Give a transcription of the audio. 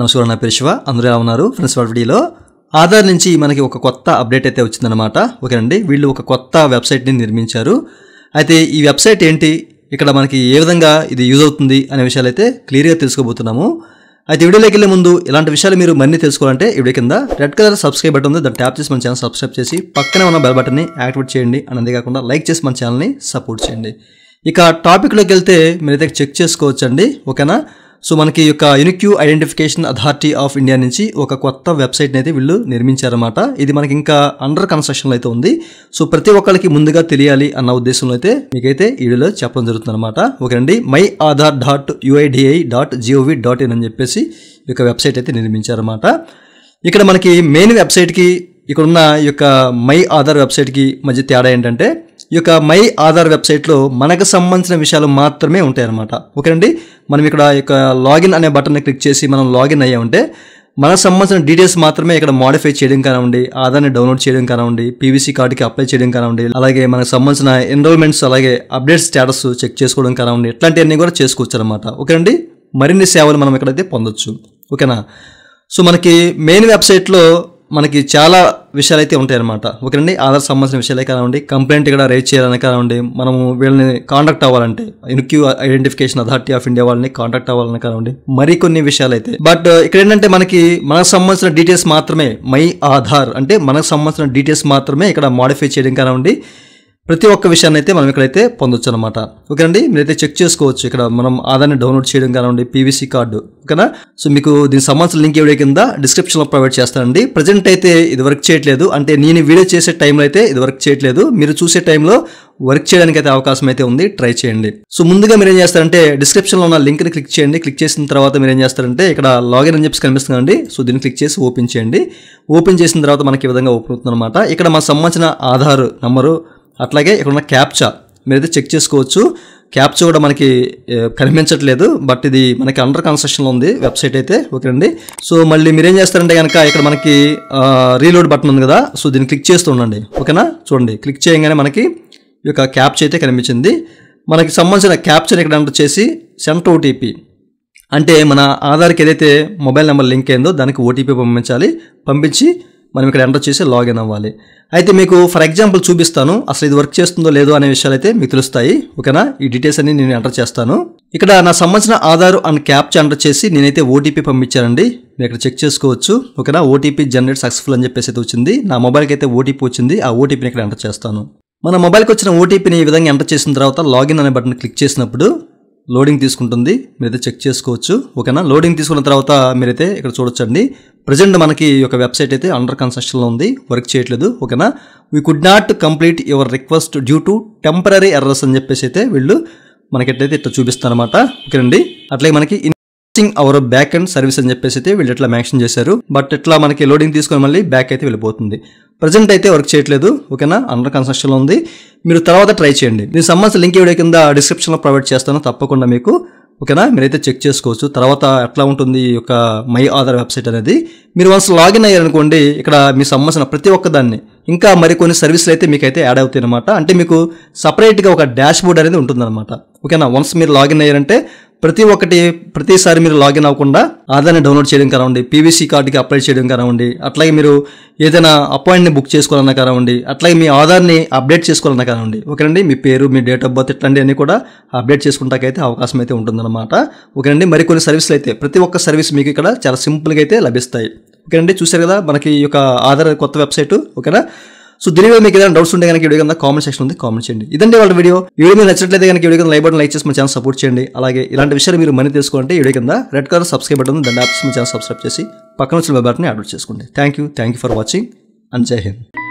నమస్కారం నా పేరు శివ అందరూ ఎలా ఉన్నారు ఫ్రెండ్స్ వాళ్ళ వీడియోలో ఆధార్ నుంచి మనకి ఒక కొత్త అప్డేట్ అయితే వచ్చిందనమాట ఓకేనండి వీళ్ళు ఒక కొత్త వెబ్సైట్ని నిర్మించారు అయితే ఈ వెబ్సైట్ ఏంటి ఇక్కడ మనకి ఏ విధంగా ఇది యూజ్ అవుతుంది అనే విషయాలు అయితే క్లియర్గా తెలుసుకోబోతున్నాము అయితే వీడియోలోకి వెళ్ళే ముందు ఇలాంటి విషయాలు మీరు మరిన్ని తెలుసుకోవాలంటే వీడియో కింద రెడ్ కలర్ సబ్స్క్రైబ్ బటన్ ఉంది దాన్ని ట్యాప్ చేసి మన ఛానల్ సబ్స్క్రైబ్ చేసి పక్కనే ఉన్న బెల్ బటన్ని యాక్టివేట్ చేయండి అని అంతేకాకుండా లైక్ చేసి మన ఛానల్ని సపోర్ట్ చేయండి ఇక టాపిక్లోకి వెళ్తే మీరైతే చెక్ చేసుకోవచ్చండి ఓకేనా సో మనకి యొక్క unique identification authority of India నుంచి ఒక కొత్త వెబ్సైట్ని అయితే వీళ్ళు నిర్మించారన్నమాట ఇది మనకి ఇంకా అండర్ కన్స్ట్రక్షన్లో అయితే ఉంది సో ప్రతి ఒక్కరికి ముందుగా తెలియాలి అన్న ఉద్దేశంలో అయితే మీకైతే ఈ వీడియోలో చెప్పడం జరుగుతుంది అనమాట ఓకేనండి my Aadhaar dot UIDAI dot GOV dot in అని చెప్పేసి ఈ యొక్క వెబ్సైట్ అయితే నిర్మించారన్నమాట ఇక్కడ మనకి మెయిన్ వెబ్సైట్కి ఇక్కడ ఉన్న యొక్క మై ఆధార్ వెబ్సైట్కి మధ్య తేడా ఏంటంటే ఈ యొక్క మై ఆధార్ వెబ్సైట్లో మనకు సంబంధించిన విషయాలు మాత్రమే ఉంటాయి అనమాట ఓకేనండి మనం ఇక్కడ యొక్క లాగిన్ అనే బటన్ని క్లిక్ చేసి మనం లాగిన్ అయ్యా ఉంటే మనకు సంబంధించిన డీటెయిల్స్ మాత్రమే ఇక్కడ మోడిఫై చేయడం కానివ్వండి ఆధార్ని డౌన్లోడ్ చేయడం కానివ్వండి పీవీసీ కార్డుకి అప్లై చేయడం కానివ్వండి అలాగే మనకు సంబంధించిన ఎన్రోల్మెంట్స్ అలాగే అప్డేట్ స్టేటస్ చెక్ చేసుకోవడం కానివ్వండి ఇట్లాంటివన్నీ కూడా చేసుకోవచ్చు అనమాట ఓకేనండి మరిన్ని సేవలు మనం ఇక్కడైతే పొందొచ్చు ఓకేనా సో మనకి మెయిన్ వెబ్సైట్లో మనకి చాలా విషయాలు అయితే ఉంటాయి అనమాట ఓకేనండి ఆధార్ సంబంధించిన విషయాలే కానివ్వండి కంప్లైంట్ కూడా రేజ్ చేయాలని కానివ్వండి మనము వీళ్ళని కాంటాక్ట్ అవ్వాలంటే unique identification authority of India వాళ్ళని కాంటాక్ట్ అవ్వాలని కానివ్వండి మరికొన్ని విషయాలు అయితే బట్ uh, ఇక్కడ ఏంటంటే మనకి మనకు సంబంధించిన డీటెయిల్స్ మాత్రమే మై ఆధార్ అంటే మనకు సంబంధించిన డీటెయిల్స్ మాత్రమే ఇక్కడ మాడిఫై చేయడం కానివ్వండి ప్రతి ఒక్క విషయాన్ని అయితే మనం ఇక్కడైతే పొందొచ్చు అనమాట ఓకేనండి మీరైతే చెక్ చేసుకోవచ్చు ఇక్కడ మనం ఆధార్ని డౌన్లోడ్ చేయడం కానివ్వండి పీవీసీ కార్డు ఓకేనా సో మీకు దీనికి సంబంధించిన లింక్ ఎవడే కింద డిస్క్రిప్షన్లో ప్రొవైడ్ చేస్తానండి ప్రజెంట్ అయితే ఇది వర్క్ చేయట్లేదు అంటే నేను వీడియో చేసే టైంలో అయితే ఇది వర్క్ చేయట్లేదు మీరు చూసే టైంలో వర్క్ చేయడానికి అయితే అవకాశం అయితే ఉంది ట్రై చేయండి సో ముందుగా మీరు ఏం చేస్తారంటే డిస్క్రిప్షన్లో ఉన్న లింక్ని క్లిక్ చేయండి క్లిక్ చేసిన తర్వాత మీరు ఏం చేస్తారంటే ఇక్కడ లాగిన్ అని చెప్పి కనిపిస్తుందండి సో దీన్ని క్లిక్ చేసి ఓపెన్ చేయండి ఓపెన్ చేసిన తర్వాత మనకి ఈ విధంగా ఓపెన్ అవుతుంది అనమాట ఇక్కడ మనకు సంబంధించిన ఆధార్ నంబరు అట్లాగే ఇక్కడ ఉన్న క్యాప్చా మీరైతే చెక్ చేసుకోవచ్చు క్యాప్చా కూడా మనకి కనిపించట్లేదు బట్ ఇది మనకి అండర్ కన్స్ట్రక్షన్లో ఉంది వెబ్సైట్ అయితే ఓకే అండి సో మళ్ళీ మీరేం చేస్తారంటే కనుక ఇక్కడ మనకి రీలోడ్ బటన్ ఉంది కదా సో దీన్ని క్లిక్ చేస్తూ ఉండండి ఓకేనా చూడండి క్లిక్ చేయగానే మనకి ఈ యొక్క క్యాప్చర్ అయితే కనిపించింది మనకి సంబంధించిన క్యాప్చర్ ఇక్కడ ఎంటర్ చేసి సెంటర్ ఓటీపీ అంటే మన ఆధార్కి ఏదైతే మొబైల్ నెంబర్ లింక్ అయిందో దానికి ఓటీపీ పంపించాలి పంపించి మనం ఇక్కడ ఎంటర్ చేసి లాగిన్ అవ్వాలి అయితే మీకు ఫర్ ఎగ్జాంపుల్ చూపిస్తాను అసలు ఇది వర్క్ చేస్తుందో లేదో అనే విషయాలు అయితే మీకు తెలుస్తాయి ఓకేనా ఈ డీటెయిల్స్ అన్ని నేను ఎంటర్ చేస్తాను ఇక్కడ నా సంబంధించిన ఆధార్ అండ్ క్యాప్ ఎంటర్ చేసి నేనైతే ఓటీపీ పంపించానండి నేను ఇక్కడ చెక్ చేసుకోవచ్చు ఓకేనా ఓటీపీ జనరేట్ సక్సెస్ఫుల్ అని చెప్పేసి అయితే వచ్చింది నా మొబైల్కి అయితే ఓటీపీ వచ్చింది ఆ ఓటీపీని ఇక్కడ ఎంటర్ చేస్తాను మన మొబైల్కి వచ్చిన ఓటీపీని ఈ విధంగా ఎంటర్ చేసిన తర్వాత లాగిన్ అనే బటన్ క్లిక్ చేసినప్పుడు లోడింగ్ తీసుకుంటుంది మీరైతే చెక్ చేసుకోవచ్చు ఓకేనా లోడింగ్ తీసుకున్న తర్వాత మీరైతే ఇక్కడ చూడొచ్చండి ప్రజెంట్ మనకి ఒక వెబ్సైట్ అయితే అండర్ కన్స్ట్రక్షన్లో ఉంది వర్క్ చేయట్లేదు ఓకేనా we could not complete your request due to temporary errors అని చెప్పేసి అయితే వీళ్ళు మనకి ఎట్లయితే ఇట్లా చూపిస్తారనమాట ఓకేనండి అట్లాగే మనకి ఇన్సింగ్ అవర్ బ్యాక్ అండ్ సర్వీస్ అని చెప్పేసి అయితే వీళ్ళు ఇట్లా మ్యాక్షన్ చేశారు బట్ ఇట్లా మనకి లోడింగ్ తీసుకొని మళ్ళీ బ్యాక్ అయితే వెళ్ళిపోతుంది ప్రజెంట్ అయితే వర్క్ చేయట్లేదు ఓకేనా అండర్ కన్స్ట్రక్షన్లో ఉంది మీరు తర్వాత ట్రై చేయండి దీనికి సంబంధించిన లింక్ ఇవ్వడం కింద డిస్క్రిప్షన్లో ప్రొవైడ్ చేస్తాను తప్పకుండా మీకు ఓకేనా మీరైతే చెక్ చేసుకోవచ్చు తర్వాత ఎట్లా ఉంటుంది ఈ యొక్క మై ఆధార్ వెబ్సైట్ అనేది మీరు వన్స్ లాగిన్ అయ్యారనుకోండి ఇక్కడ మీకు సంబంధించిన ప్రతి ఒక్క దాన్ని ఇంకా మరికొన్ని సర్వీసులు అయితే మీకైతే యాడ్ అవుతాయి అనమాట అంటే మీకు సపరేట్గా ఒక డాష్ బోర్డ్ అనేది ఉంటుందన్నమాట ఓకేనా వన్స్ మీరు లాగిన్ అయ్యారంటే ప్రతి ఒక్కటి ప్రతిసారి మీరు లాగిన్ అవ్వకుండా ఆధార్ని డౌన్లోడ్ చేయడం కానివ్వండి పీవీసీ కార్డుకి అప్లై చేయడం కానివ్వండి అట్లాగే మీరు ఏదైనా అపాయింట్ని బుక్ చేసుకోవాలన్నా కానివ్వండి అట్లాగే మీ ఆధార్ని అప్డేట్ చేసుకోవాలన్నా కానివ్వండి ఓకేనండి మీ పేరు మీ డేట్ ఆఫ్ బర్త్ ఇట్లాంటి అన్నీ కూడా అప్డేట్ చేసుకుంటాకైతే అవకాశం అయితే ఉంటుందన్నమాట ఓకేనండి మరికొన్ని సర్వీసులు అయితే ప్రతి ఒక్క సర్వీస్ మీకు ఇక్కడ చాలా సింపుల్గా అయితే లభిస్తాయి ఓకేనండి చూసారు కదా మనకి ఈ యొక్క ఆధార్ కొత్త వెబ్సైటు ఓకేనా సో దీని మీద మీకు ఏదైనా డౌట్స్ ఉంటే కనుక వీడియో కింద కామెంట్ సెక్షన్ ఉంది కామెంట్ చేయండి ఇదండి వాళ్ళ వీడియో వీడియో మీద నచ్చినట్లయితే కనుక వీడియో కింద లైక్ బటన్ లైక్ చేసి మన ఛానల్ సపోర్ట్ చేయండి అలాగే ఇలాంటి విషయాలు మీరు మనీ తీసుకుంటే వీడియో కింద రెడ్ కలర్ సబ్స్క్రైబ్ బటన్ దాన్ని యాప్ చేసి మన ఛానల్ సబ్స్క్రైబ్ చేసి పక్కన వచ్చిన బటన్ యాడ్ చేసుకోండి thank you thank you for watching and Jai Hind